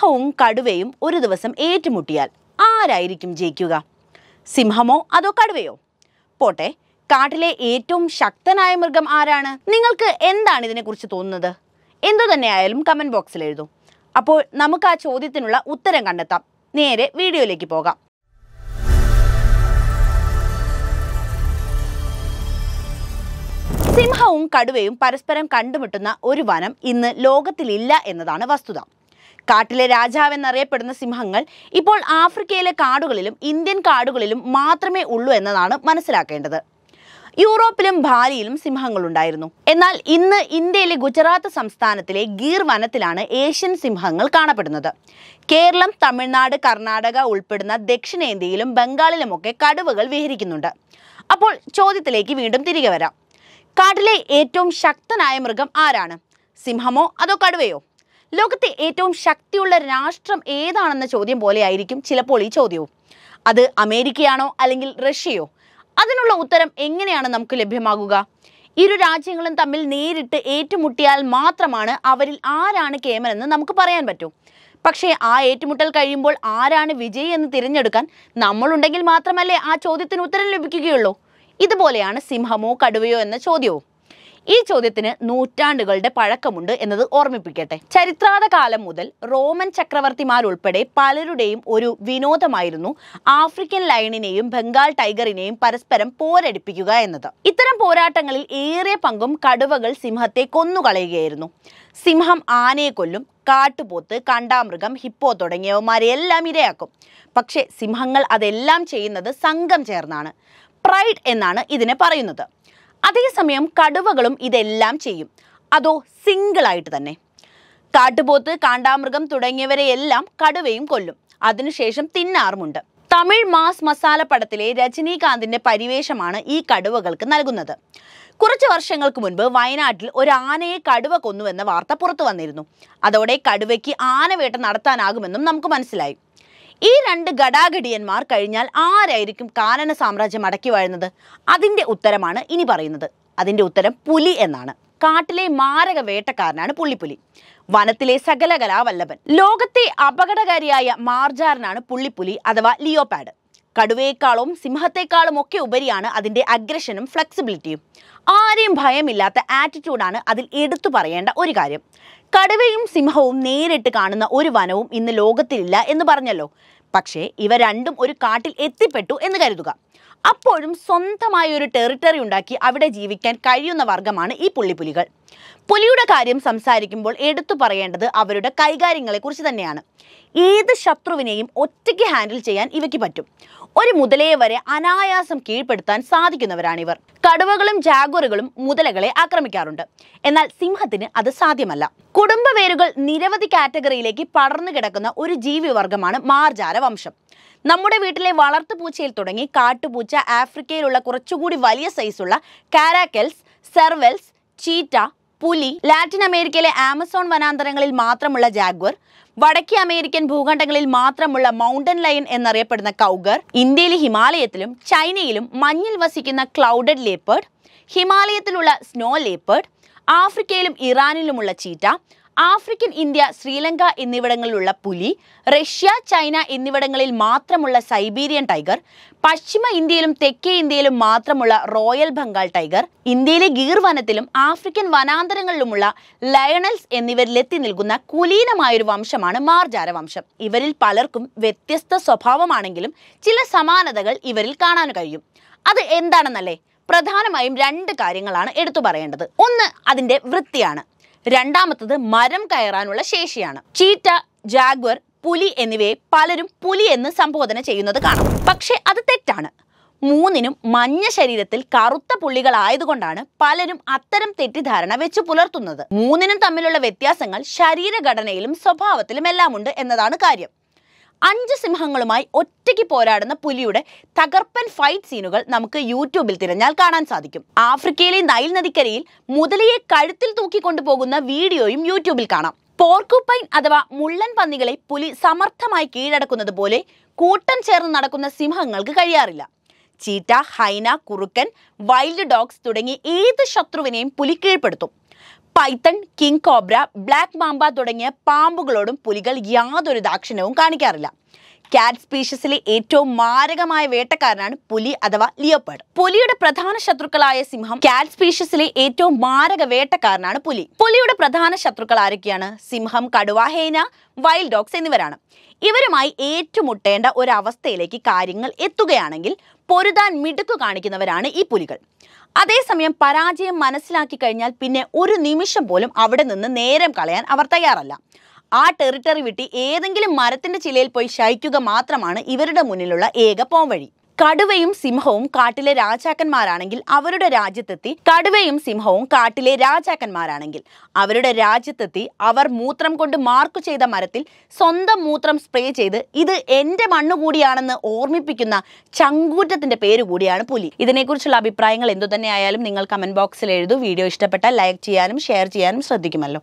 സിംഹവും കടുവയും ഒരു ദിവസം ഏറ്റുമുട്ടിയാൽ ആരായിരിക്കും ജയിക്കുക സിംഹമോ അതോ കടുവയോ പോട്ടെ കാട്ടിലെ ഏറ്റവും ശക്തനായ മൃഗം ആരാണ് നിങ്ങൾക്ക് എന്താണ് ഇതിനെക്കുറിച്ച് തോന്നുന്നത് എന്തു തന്നെയായാലും കമൻറ്റ് ബോക്സിൽ എഴുതൂ അപ്പോൾ നമുക്ക് ആ ചോദ്യത്തിനുള്ള ഉത്തരം കണ്ടെത്താം നേരെ വീഡിയോയിലേക്ക് പോകാം സിംഹവും കടുവയും പരസ്പരം കണ്ടുമുട്ടുന്ന ഒരു വനം ഇന്ന് ലോകത്തിലില്ല എന്നതാണ് വസ്തുത കാട്ടിലെ രാജാവ് എന്നറിയപ്പെടുന്ന സിംഹങ്ങൾ ഇപ്പോൾ ആഫ്രിക്കയിലെ കാടുകളിലും ഇന്ത്യൻ കാടുകളിലും മാത്രമേ ഉള്ളൂ എന്നതാണ് മനസ്സിലാക്കേണ്ടത് യൂറോപ്പിലും ഭാലിയിലും സിംഹങ്ങളുണ്ടായിരുന്നു എന്നാൽ ഇന്ന് ഇന്ത്യയിലെ ഗുജറാത്ത് സംസ്ഥാനത്തിലെ ഗീർ വനത്തിലാണ് ഏഷ്യൻ സിംഹങ്ങൾ കാണപ്പെടുന്നത് കേരളം തമിഴ്നാട് കർണാടക ഉൾപ്പെടുന്ന ദക്ഷിണേന്ത്യയിലും ബംഗാളിലുമൊക്കെ കടുവകൾ വിഹരിക്കുന്നുണ്ട് അപ്പോൾ ചോദ്യത്തിലേക്ക് വീണ്ടും തിരികെ വരാം കാട്ടിലെ ഏറ്റവും ശക്തനായ മൃഗം ആരാണ് സിംഹമോ അതോ കടുവയോ ലോകത്തെ ഏറ്റവും ശക്തിയുള്ള രാഷ്ട്രം ഏതാണെന്ന ചോദ്യം പോലെയായിരിക്കും ചിലപ്പോൾ ഈ ചോദ്യവും അത് അമേരിക്കയാണോ അല്ലെങ്കിൽ റഷ്യയോ അതിനുള്ള ഉത്തരം എങ്ങനെയാണ് നമുക്ക് ലഭ്യമാകുക ഇരു രാജ്യങ്ങളും തമ്മിൽ നേരിട്ട് ഏറ്റുമുട്ടിയാൽ മാത്രമാണ് അവരിൽ ആരാണ് കേമനെന്ന് നമുക്ക് പറയാൻ പറ്റൂ പക്ഷേ ആ ഏറ്റുമുട്ടൽ കഴിയുമ്പോൾ ആരാണ് വിജയി എന്ന് തിരഞ്ഞെടുക്കാൻ നമ്മളുണ്ടെങ്കിൽ മാത്രമല്ലേ ആ ചോദ്യത്തിന് ഉത്തരം ലഭിക്കുകയുള്ളൂ ഇതുപോലെയാണ് സിംഹമോ കടുവയോ എന്ന ചോദ്യവും ഈ ചോദ്യത്തിന് നൂറ്റാണ്ടുകളുടെ പഴക്കമുണ്ട് എന്നത് ഓർമ്മിപ്പിക്കട്ടെ ചരിത്രാത കാലം മുതൽ റോമൻ ചക്രവർത്തിമാരുൾപ്പെടെ പലരുടെയും ഒരു വിനോദമായിരുന്നു ആഫ്രിക്കൻ ലൈനിനെയും ബംഗാൾ ടൈഗറിനെയും പരസ്പരം പോരടിപ്പിക്കുക എന്നത് ഇത്തരം പോരാട്ടങ്ങളിൽ ഏറെ പങ്കും കടുവകൾ സിംഹത്തെ കൊന്നുകളയുകയായിരുന്നു സിംഹം ആനയെ കൊല്ലും കാട്ടുപോത്ത് കാണ്ടാമൃഗം ഹിപ്പോ തുടങ്ങിയവമാരെ എല്ലാം ഇരയാക്കും പക്ഷേ സിംഹങ്ങൾ അതെല്ലാം ചെയ്യുന്നത് സംഘം ചേർന്നാണ് പ്രൈഡ് എന്നാണ് ഇതിനെ പറയുന്നത് അതേസമയം കടുവകളും ഇതെല്ലാം ചെയ്യും അതോ സിംഗിളായിട്ട് തന്നെ കാട്ടുപോത്ത് കാണ്ടാമൃഗം തുടങ്ങിയവരെയെല്ലാം കടുവയും കൊല്ലും അതിനുശേഷം തിന്നാറുമുണ്ട് തമിഴ് മാസ് മസാല പടത്തിലെ രജനീകാന്തിന്റെ പരിവേഷമാണ് ഈ കടുവകൾക്ക് നൽകുന്നത് കുറച്ച് വർഷങ്ങൾക്ക് മുൻപ് വയനാട്ടിൽ ഒരു ആനയെ കടുവ കൊന്നുവെന്ന വാർത്ത പുറത്തു വന്നിരുന്നു അതോടെ കടുവയ്ക്ക് ആനവേട്ട നടത്താനാകുമെന്നും നമുക്ക് മനസ്സിലായി ഈ രണ്ട് ഘടാഘടിയന്മാർ കഴിഞ്ഞാൽ ആരായിരിക്കും കാനന സാമ്രാജ്യം അടക്കി വാഴുന്നത് അതിൻ്റെ ഉത്തരമാണ് ഇനി പറയുന്നത് അതിൻ്റെ ഉത്തരം പുലി എന്നാണ് കാട്ടിലെ മാരക വേട്ടക്കാരനാണ് പുള്ളിപ്പുലി വനത്തിലെ സകല കലാവല്ലഭൻ ലോകത്തെ അപകടകാരിയായ മാർജാറിനാണ് പുള്ളിപ്പുലി അഥവാ ലിയോപാഡ് കടുവയെക്കാളും സിംഹത്തെക്കാളും ഒക്കെ ഉപരിയാണ് അതിൻ്റെ അഗ്രഷനും ഫ്ലെക്സിബിലിറ്റിയും ആരെയും ഭയമില്ലാത്ത ആറ്റിറ്റ്യൂഡാണ് അതിൽ എടുത്തു പറയേണ്ട ഒരു കാര്യം കടുവയും സിംഹവും നേരിട്ട് കാണുന്ന ഒരു വനവും ഇന്ന് ലോകത്തിലില്ല എന്ന് പറഞ്ഞല്ലോ പക്ഷേ ഇവ രണ്ടും ഒരു കാട്ടിൽ എത്തിപ്പെട്ടു എന്ന് കരുതുക അപ്പോഴും സ്വന്തമായ ഒരു ടെറിട്ടറി ഉണ്ടാക്കി അവിടെ ജീവിക്കാൻ കഴിയുന്ന വർഗമാണ് ഈ പുള്ളിപ്പുലികൾ പുലിയുടെ കാര്യം സംസാരിക്കുമ്പോൾ എടുത്തു പറയേണ്ടത് അവരുടെ കൈകാര്യങ്ങളെക്കുറിച്ച് തന്നെയാണ് ഏത് ശത്രുവിനെയും ഒറ്റയ്ക്ക് ഹാൻഡിൽ ചെയ്യാൻ ഇവയ്ക്ക് പറ്റും ഒരു മുതലയെ വരെ അനായാസം കീഴ്പ്പെടുത്താൻ സാധിക്കുന്നവരാണിവർ കടുവകളും ജാഗോറുകളും മുതലകളെ ആക്രമിക്കാറുണ്ട് എന്നാൽ സിംഹത്തിന് അത് സാധ്യമല്ല കുടുംബവേരുകൾ നിരവധി കാറ്റഗറിയിലേക്ക് പടർന്നു കിടക്കുന്ന ഒരു ജീവിവർഗമാണ് മാർജാര വംശം നമ്മുടെ വീട്ടിലെ വളർത്തു പൂച്ചയിൽ തുടങ്ങി കാട്ടുപൂച്ച ആഫ്രിക്കയിലുള്ള കുറച്ചുകൂടി വലിയ സൈസുള്ള കാരാക്കൽസ് സെർവെൽസ് ചീറ്റ പുലി ലാറ്റിൻ അമേരിക്കയിലെ ആമസോൺ വനാന്തരങ്ങളിൽ മാത്രമുള്ള ജാഗ്വർ വടക്കേ അമേരിക്കൻ ഭൂഖണ്ഡങ്ങളിൽ മാത്രമുള്ള മൗണ്ടൻ ലയൻ എന്നറിയപ്പെടുന്ന കൗഗർ ഇന്ത്യയിലെ ഹിമാലയത്തിലും ചൈനയിലും മഞ്ഞിൽ വസിക്കുന്ന ക്ലൗഡഡ് ലേപ്പേർഡ് ഹിമാലയത്തിലുള്ള സ്നോ ലേപ്പേർഡ് ആഫ്രിക്കയിലും ഇറാനിലുമുള്ള ചീറ്റ ആഫ്രിക്കൻ ഇന്ത്യ ശ്രീലങ്ക എന്നിവിടങ്ങളിലുള്ള പുലി റഷ്യ ചൈന എന്നിവിടങ്ങളിൽ മാത്രമുള്ള സൈബീരിയൻ ടൈഗർ പശ്ചിമ ഇന്ത്യയിലും തെക്കേ ഇന്ത്യയിലും മാത്രമുള്ള റോയൽ ബംഗാൾ ടൈഗർ ഇന്ത്യയിലെ ഗീർ വനത്തിലും ആഫ്രിക്കൻ വനാന്തരങ്ങളിലുമുള്ള ലയണൽസ് എന്നിവരിലെത്തി നിൽക്കുന്ന കുലീനമായൊരു വംശമാണ് മാർജാര വംശം ഇവരിൽ പലർക്കും വ്യത്യസ്ത സ്വഭാവമാണെങ്കിലും ചില സമാനതകൾ ഇവരിൽ കാണാൻ കഴിയും അത് എന്താണെന്നല്ലേ പ്രധാനമായും രണ്ട് കാര്യങ്ങളാണ് എടുത്തു പറയേണ്ടത് ഒന്ന് അതിൻ്റെ വൃത്തിയാണ് രണ്ടാമത്തത് മരം കയറാനുള്ള ശേഷിയാണ് ചീറ്റ ജാഗ്വർ പുലി എന്നിവയെ പലരും പുലി എന്ന് സംബോധന ചെയ്യുന്നത് കാണാം പക്ഷേ അത് തെറ്റാണ് മൂന്നിനും മഞ്ഞ ശരീരത്തിൽ കറുത്ത പുള്ളികളായതുകൊണ്ടാണ് പലരും അത്തരം തെറ്റിദ്ധാരണ വെച്ച് പുലർത്തുന്നത് മൂന്നിനും തമ്മിലുള്ള വ്യത്യാസങ്ങൾ ശരീരഘടനയിലും സ്വഭാവത്തിലും എല്ലാമുണ്ട് എന്നതാണ് കാര്യം അഞ്ച് സിംഹങ്ങളുമായി ഒറ്റയ്ക്ക് പോരാടുന്ന പുലിയുടെ തകർപ്പൻ ഫൈറ്റ് സീനുകൾ നമുക്ക് യൂട്യൂബിൽ തിരഞ്ഞാൽ കാണാൻ സാധിക്കും ആഫ്രിക്കയിലെ നൈൽ നദിക്കരയിൽ മുതലയെ കഴുത്തിൽ തൂക്കിക്കൊണ്ടു പോകുന്ന വീഡിയോയും യൂട്യൂബിൽ കാണാം പോർക്കുപൈൻ അഥവാ മുള്ളൻ പന്നികളെ പുലി സമർത്ഥമായി കീഴടക്കുന്നത് പോലെ കൂട്ടം ചേർന്ന് നടക്കുന്ന സിംഹങ്ങൾക്ക് കഴിയാറില്ല ചീറ്റ ഹൈന കുറുക്കൻ വൈൽഡ് ഡോഗ്സ് തുടങ്ങി ഏത് ശത്രുവിനെയും പുലി കീഴ്പ്പെടുത്തും python king cobra black mamba തുടങ്ങിയ പാമ്പുകളോടും പുലികൾ യാതൊരു ദാക്ഷിണ്യവും കാണിക്കാറില്ല കാറ്റ് സ്പീഷീസിലെ ഏറ്റവും മാരകമായ വേട്ടക്കാരനാണ് പുലി അഥവാ ലിയോപ്പേഡ് പുലിയുടെ പ്രധാന ശത്രുക്കളായ സിംഹം കാറ്റ് സ്പീഷീസിലെ ഏറ്റവും മാരക വേട്ടക്കാരനാണ് പുലി പുലിയുടെ പ്രധാന ശത്രുക്കൾ ആരൊക്കെയാണ് സിംഹം കടുവ വൈൽഡ് ഡോഗ്സ് എന്നിവരാണ് ഇവരുമായി ഏറ്റുമുട്ടേണ്ട ഒരവസ്ഥയിലേക്ക് കാര്യങ്ങൾ എത്തുകയാണെങ്കിൽ പൊരുതാൻ മിടുക്കു കാണിക്കുന്നവരാണ് ഈ പുലികൾ അതേസമയം പരാജയം മനസ്സിലാക്കി കഴിഞ്ഞാൽ പിന്നെ ഒരു നിമിഷം പോലും അവിടെ നിന്ന് നേരം കളയാൻ അവർ തയ്യാറല്ല ആ ടെറിട്ടറി വിട്ടി ഏതെങ്കിലും മരത്തിന്റെ ചിലയിൽ പോയി ശയിക്കുക മാത്രമാണ് ഇവരുടെ മുന്നിലുള്ള ഏക പോംവഴി കടുവയും സിംഹവും കാട്ടിലെ രാജാക്കന്മാരാണെങ്കിൽ അവരുടെ രാജ്യത്തെത്തി കടുവയും സിംഹവും കാട്ടിലെ രാജാക്കന്മാരാണെങ്കിൽ അവരുടെ രാജ്യത്തെത്തി അവർ മൂത്രം കൊണ്ട് മാർക്ക് ചെയ്ത മരത്തിൽ സ്വന്തം മൂത്രം സ്പ്രേ ചെയ്ത് ഇത് എൻ്റെ മണ്ണ് കൂടിയാണെന്ന് ഓർമ്മിപ്പിക്കുന്ന ചങ്കൂറ്റത്തിന്റെ പേര് കൂടിയാണ് പുലി ഇതിനെക്കുറിച്ചുള്ള അഭിപ്രായങ്ങൾ എന്തു തന്നെയായാലും നിങ്ങൾ കമന്റ് ബോക്സിൽ എഴുതൂ വീഡിയോ ഇഷ്ടപ്പെട്ടാൽ ലൈക്ക് ചെയ്യാനും ഷെയർ ചെയ്യാനും ശ്രദ്ധിക്കുമല്ലോ